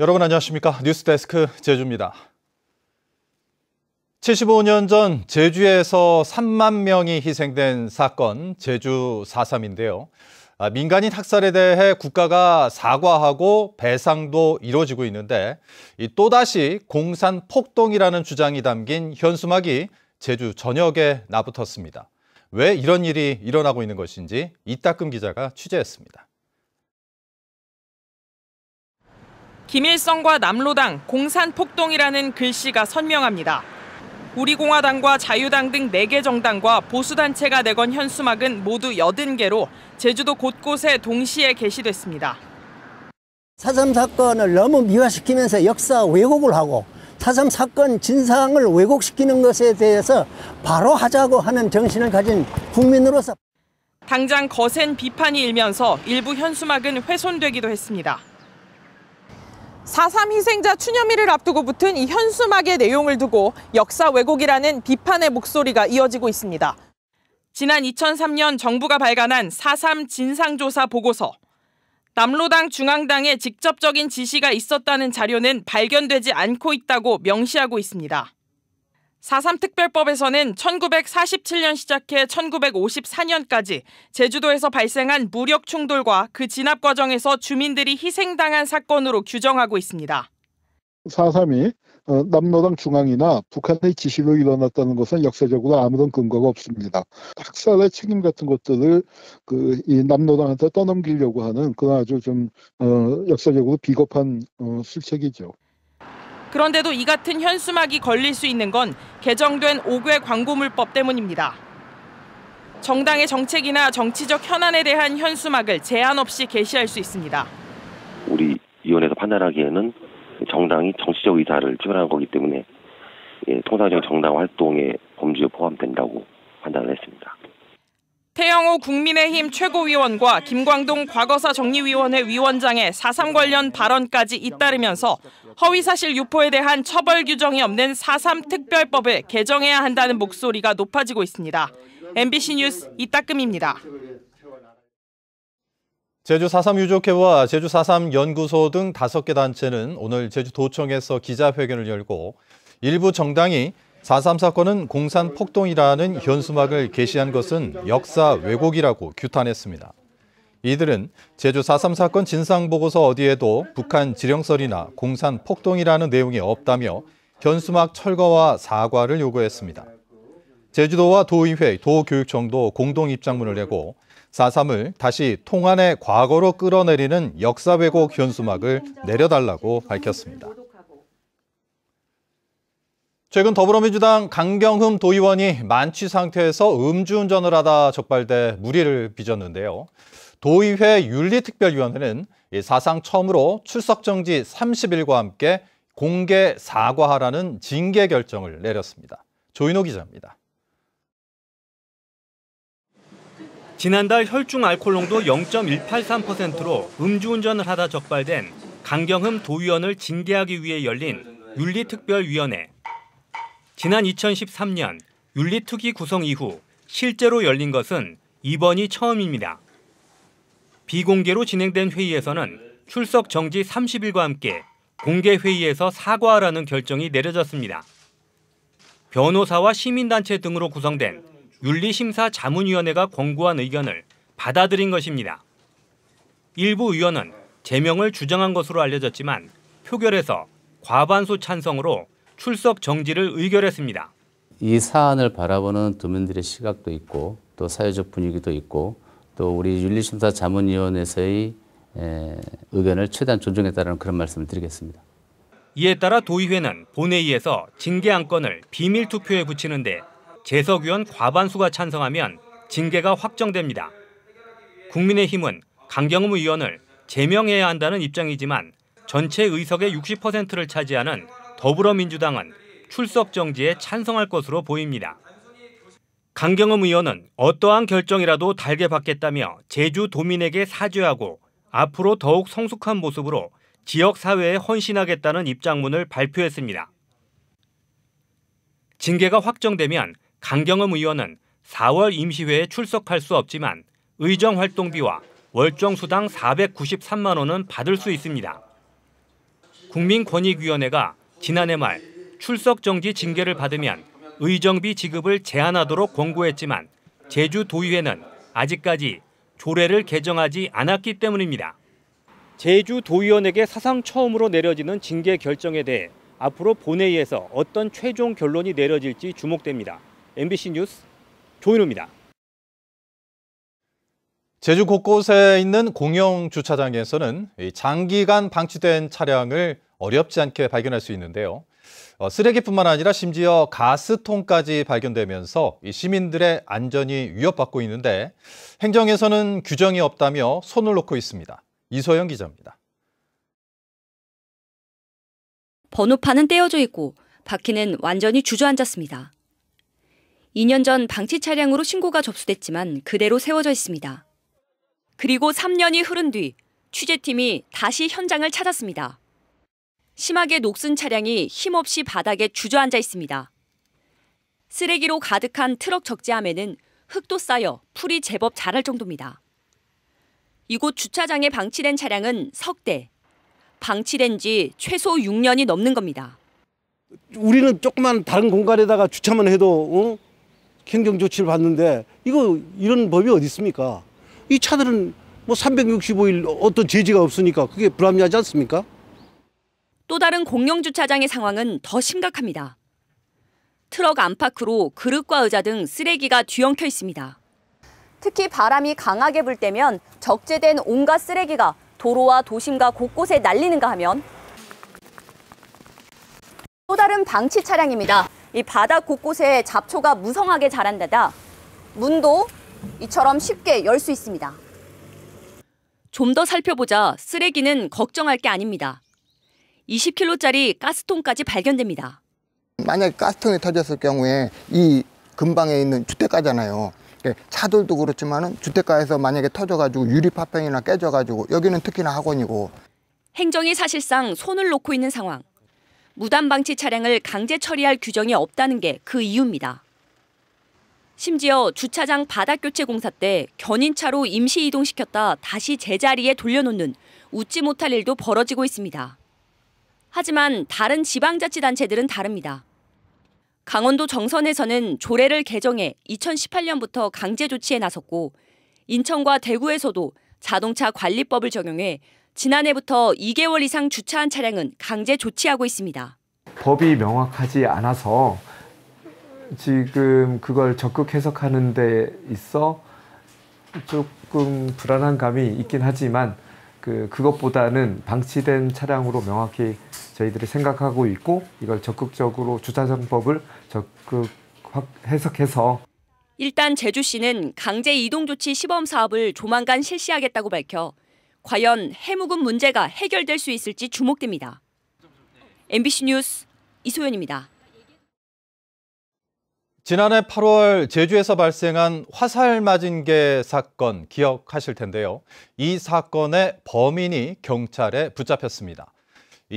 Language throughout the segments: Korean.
여러분 안녕하십니까? 뉴스데스크 제주입니다. 75년 전 제주에서 3만 명이 희생된 사건 제주 4.3인데요. 아, 민간인 학살에 대해 국가가 사과하고 배상도 이루어지고 있는데 또다시 공산 폭동이라는 주장이 담긴 현수막이 제주 전역에 나붙었습니다. 왜 이런 일이 일어나고 있는 것인지 이따금 기자가 취재했습니다. 김일성과 남로당, 공산폭동이라는 글씨가 선명합니다. 우리공화당과 자유당 등 4개 정당과 보수단체가 내건 현수막은 모두 80개로 제주도 곳곳에 동시에 게시됐습니다. 사삼 사건을 너무 미화시키면서 역사 왜곡을 하고 사삼 사건 진상을 왜곡시키는 것에 대해서 바로 하자고 하는 정신을 가진 국민으로서 당장 거센 비판이 일면서 일부 현수막은 훼손되기도 했습니다. 4.3 희생자 추념일을 앞두고 붙은 이 현수막의 내용을 두고 역사 왜곡이라는 비판의 목소리가 이어지고 있습니다. 지난 2003년 정부가 발간한 4.3 진상조사 보고서. 남로당 중앙당에 직접적인 지시가 있었다는 자료는 발견되지 않고 있다고 명시하고 있습니다. 4.3 특별법에서는 1947년 시작해 1954년까지 제주도에서 발생한 무력 충돌과 그 진압 과정에서 주민들이 희생당한 사건으로 규정하고 있습니다. 4.3이 어, 남로당 중앙이나 북한의 지시로 일어났다는 것은 역사적으로 아무런 근거가 없습니다. 학살의 책임 같은 것들을 그이 남로당한테 떠넘기려고 하는 그런 아주 좀 어, 역사적으로 비겁한 어, 술책이죠. 그런데도 이 같은 현수막이 걸릴 수 있는 건 개정된 5개 광고물법 때문입니다. 정당의 정책이나 정치적 현안에 대한 현수막을 제한 없이 게시할 수 있습니다. 우리 위원회에서 판단하기에는 정당이 정치적 의사를 표현한 거기 때문에 예, 통상적인 정당 활동의 범주에 포함된다고 판단을 했습니다. 태영호 국민의힘 최고위원과 김광동 과거사 정리위원회 위원장의 4.3 관련 발언까지 잇따르면서 허위사실 유포에 대한 처벌 규정이 없는 4.3 특별법을 개정해야 한다는 목소리가 높아지고 있습니다. MBC 뉴스 이따금입니다. 제주 4.3 유족회와 제주 4.3 연구소 등 5개 단체는 오늘 제주도청에서 기자회견을 열고 일부 정당이 4.3 사건은 공산 폭동이라는 현수막을 게시한 것은 역사 왜곡이라고 규탄했습니다. 이들은 제주 4.3 사건 진상보고서 어디에도 북한 지령설이나 공산 폭동이라는 내용이 없다며 현수막 철거와 사과를 요구했습니다. 제주도와 도의회, 도교육청도 공동 입장문을 내고 4.3을 다시 통안의 과거로 끌어내리는 역사 왜곡 현수막을 내려달라고 밝혔습니다. 최근 더불어민주당 강경흠 도의원이 만취 상태에서 음주운전을 하다 적발돼 무리를 빚었는데요. 도의회 윤리특별위원회는 사상 처음으로 출석정지 30일과 함께 공개 사과하라는 징계 결정을 내렸습니다. 조인호 기자입니다. 지난달 혈중 알코올 농도 0.183%로 음주운전을 하다 적발된 강경흠 도의원을 징계하기 위해 열린 윤리특별위원회 지난 2013년 윤리특위 구성 이후 실제로 열린 것은 이번이 처음입니다. 비공개로 진행된 회의에서는 출석 정지 30일과 함께 공개 회의에서 사과하라는 결정이 내려졌습니다. 변호사와 시민단체 등으로 구성된 윤리심사자문위원회가 권고한 의견을 받아들인 것입니다. 일부 의원은 제명을 주장한 것으로 알려졌지만 표결에서 과반수 찬성으로 출석 정지를 의결했습니다. 이 사안을 바라보는 도민들의 시각도 있고 또 사회적 분위기도 있고 또 우리 윤리심사 자문위원회에서의 의견을 최대한 존중했다는 그런 말씀을 드리겠습니다. 이에 따라 도의회는 본회의에서 징계 안건을 비밀 투표에 붙이는데 재석위원 과반수가 찬성하면 징계가 확정됩니다. 국민의힘은 강경무 의원을 제명해야 한다는 입장이지만 전체 의석의 60%를 차지하는 더불어민주당은 출석 정지에 찬성할 것으로 보입니다. 강경엄 의원은 어떠한 결정이라도 달게 받겠다며 제주 도민에게 사죄하고 앞으로 더욱 성숙한 모습으로 지역 사회에 헌신하겠다는 입장문을 발표했습니다. 징계가 확정되면 강경엄 의원은 4월 임시회에 출석할 수 없지만 의정 활동비와 월정 수당 493만 원은 받을 수 있습니다. 국민권익위원회가 지난해 말 출석 정지 징계를 받으면 의정비 지급을 제한하도록 권고했지만 제주도의회는 아직까지 조례를 개정하지 않았기 때문입니다. 제주도의원에게 사상 처음으로 내려지는 징계 결정에 대해 앞으로 본회의에서 어떤 최종 결론이 내려질지 주목됩니다. MBC 뉴스 조인우입니다. 제주 곳곳에 있는 공영 주차장에서는 장기간 방치된 차량을 어렵지 않게 발견할 수 있는데요. 어, 쓰레기뿐만 아니라 심지어 가스통까지 발견되면서 이 시민들의 안전이 위협받고 있는데 행정에서는 규정이 없다며 손을 놓고 있습니다. 이소영 기자입니다. 번호판은 떼어져 있고 바퀴는 완전히 주저앉았습니다. 2년 전 방치 차량으로 신고가 접수됐지만 그대로 세워져 있습니다. 그리고 3년이 흐른 뒤 취재팀이 다시 현장을 찾았습니다. 심하게 녹슨 차량이 힘없이 바닥에 주저앉아 있습니다. 쓰레기로 가득한 트럭 적재함에는 흙도 쌓여 풀이 제법 자랄 정도입니다. 이곳 주차장에 방치된 차량은 석 대. 방치된 지 최소 6년이 넘는 겁니다. 우리는 조금만 다른 공간에다가 주차만 해도 어? 행정 조치를 받는데 이거 이런 법이 어디 있습니까? 이 차들은 뭐 365일 어떤 제재가 없으니까 그게 불합리하지 않습니까? 또 다른 공영 주차장의 상황은 더 심각합니다. 트럭 안팎으로 그릇과 의자 등 쓰레기가 뒤엉켜 있습니다. 특히 바람이 강하게 불 때면 적재된 온갖 쓰레기가 도로와 도심과 곳곳에 날리는가 하면 또 다른 방치 차량입니다. 이 바닥 곳곳에 잡초가 무성하게 자란 다다 문도 이처럼 쉽게 열 수 있습니다. 좀 더 살펴보자 쓰레기는 걱정할 게 아닙니다. 20kg짜리 가스통까지 발견됩니다. 만약 에 가스통이 터졌을 경우에 이 근방에 있는 주택가잖아요. 예, 차들도 그렇지만 주택가에서 만약에 터져가지고 유리 파편이나 깨져가지고 여기는 특히나 학원이고. 행정이 사실상 손을 놓고 있는 상황. 무단 방치 차량을 강제 처리할 규정이 없다는 게 그 이유입니다. 심지어 주차장 바닥 교체 공사 때 견인차로 임시 이동시켰다 다시 제자리에 돌려놓는 웃지 못할 일도 벌어지고 있습니다. 하지만 다른 지방자치단체들은 다릅니다. 강원도 정선에서는 조례를 개정해 2018년부터 강제 조치에 나섰고 인천과 대구에서도 자동차 관리법을 적용해 지난해부터 2개월 이상 주차한 차량은 강제 조치하고 있습니다. 법이 명확하지 않아서 지금 그걸 적극 해석하는 데 있어 조금 불안한 감이 있긴 하지만 그 그것보다는 방치된 차량으로 명확히 저희들이 생각하고 있고 이걸 적극적으로 주차장법을 적극 해석해서 일단 제주시는 강제 이동 조치 시범 사업을 조만간 실시하겠다고 밝혀 과연 해묵은 문제가 해결될 수 있을지 주목됩니다. MBC 뉴스 이소연입니다. 지난해 8월 제주에서 발생한 화살 맞은 개 사건 기억하실 텐데요. 이 사건의 범인이 경찰에 붙잡혔습니다.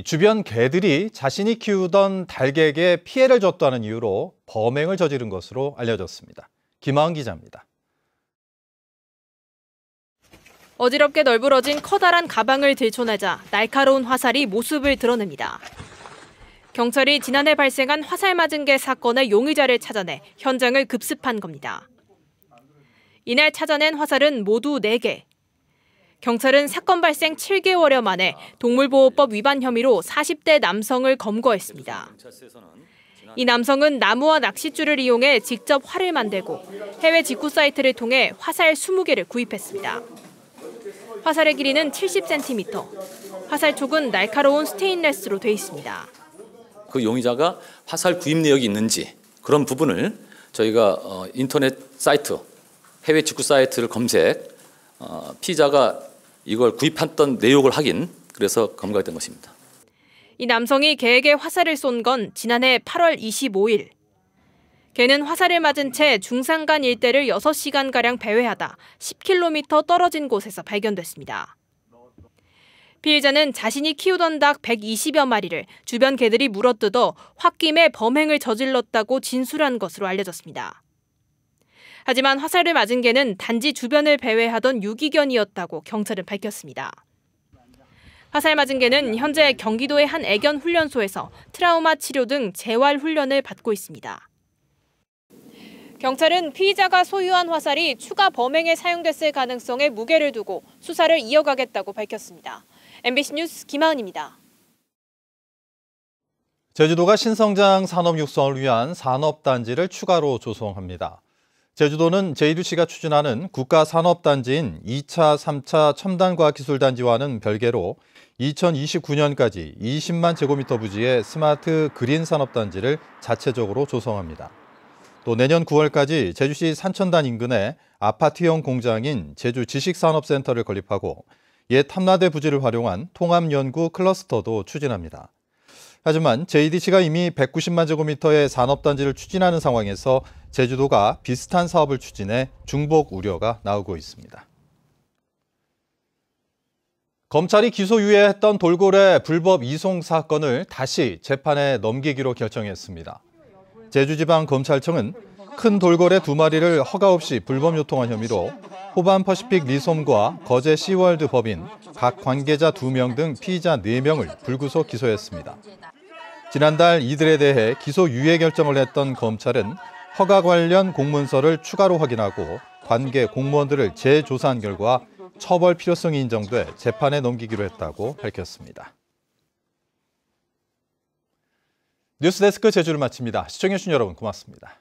주변 개들이 자신이 키우던 달개에게 피해를 줬다는 이유로 범행을 저지른 것으로 알려졌습니다. 김하은 기자입니다. 어지럽게 널브러진 커다란 가방을 들춰내자 날카로운 화살이 모습을 드러냅니다. 경찰이 지난해 발생한 화살 맞은 개 사건의 용의자를 찾아내 현장을 급습한 겁니다. 이날 찾아낸 화살은 모두 4개. 경찰은 사건 발생 7개월여 만에 동물보호법 위반 혐의로 40대 남성을 검거했습니다. 이 남성은 나무와 낚싯줄을 이용해 직접 활을 만들고 해외 직구 사이트를 통해 화살 20개를 구입했습니다. 화살의 길이는 70cm, 화살촉은 날카로운 스테인레스로 돼 있습니다. 그 용의자가 화살 구입 내역이 있는지 그런 부분을 저희가 어, 인터넷 사이트 해외 직구 사이트를 검색 어, 피자가 이걸 구입했던 내역을 확인 그래서 검거된 것입니다. 이 남성이 개에게 화살을 쏜 건 지난해 8월 25일. 개는 화살을 맞은 채 중산간 일대를 6시간가량 배회하다 10km 떨어진 곳에서 발견됐습니다. 피해자는 자신이 키우던 닭 120여 마리를 주변 개들이 물어뜯어 홧김에 범행을 저질렀다고 진술한 것으로 알려졌습니다. 하지만 화살을 맞은 개는 단지 주변을 배회하던 유기견이었다고 경찰은 밝혔습니다. 화살 맞은 개는 현재 경기도의 한 애견 훈련소에서 트라우마 치료 등 재활 훈련을 받고 있습니다. 경찰은 피의자가 소유한 화살이 추가 범행에 사용됐을 가능성에 무게를 두고 수사를 이어가겠다고 밝혔습니다. MBC 뉴스 김하은입니다. 제주도가 신성장 산업 육성을 위한 산업단지를 추가로 조성합니다. 제주도는 제1시가 추진하는 국가산업단지인 2차, 3차 첨단과학기술단지와는 별개로 2029년까지 20만 제곱미터 부지의 스마트 그린 산업단지를 자체적으로 조성합니다. 또 내년 9월까지 제주시 산천단 인근에 아파트형 공장인 제주지식산업센터를 건립하고 옛 예, 탐라대 부지를 활용한 통합연구 클러스터도 추진합니다. 하지만 JDC가 이미 190만 제곱미터의 산업단지를 추진하는 상황에서 제주도가 비슷한 사업을 추진해 중복 우려가 나오고 있습니다. 검찰이 기소유예했던 돌고래 불법 이송 사건을 다시 재판에 넘기기로 결정했습니다. 제주지방검찰청은 큰 돌고래 두 마리를 허가 없이 불법 유통한 혐의로 호반 퍼시픽 리솜과 거제 시월드 법인 각 관계자 두 명 등 피의자 네명을 불구속 기소했습니다. 지난달 이들에 대해 기소 유예 결정을 했던 검찰은 허가 관련 공문서를 추가로 확인하고 관계 공무원들을 재조사한 결과 처벌 필요성이 인정돼 재판에 넘기기로 했다고 밝혔습니다. 뉴스데스크 제주를 마칩니다. 시청해주신 여러분 고맙습니다.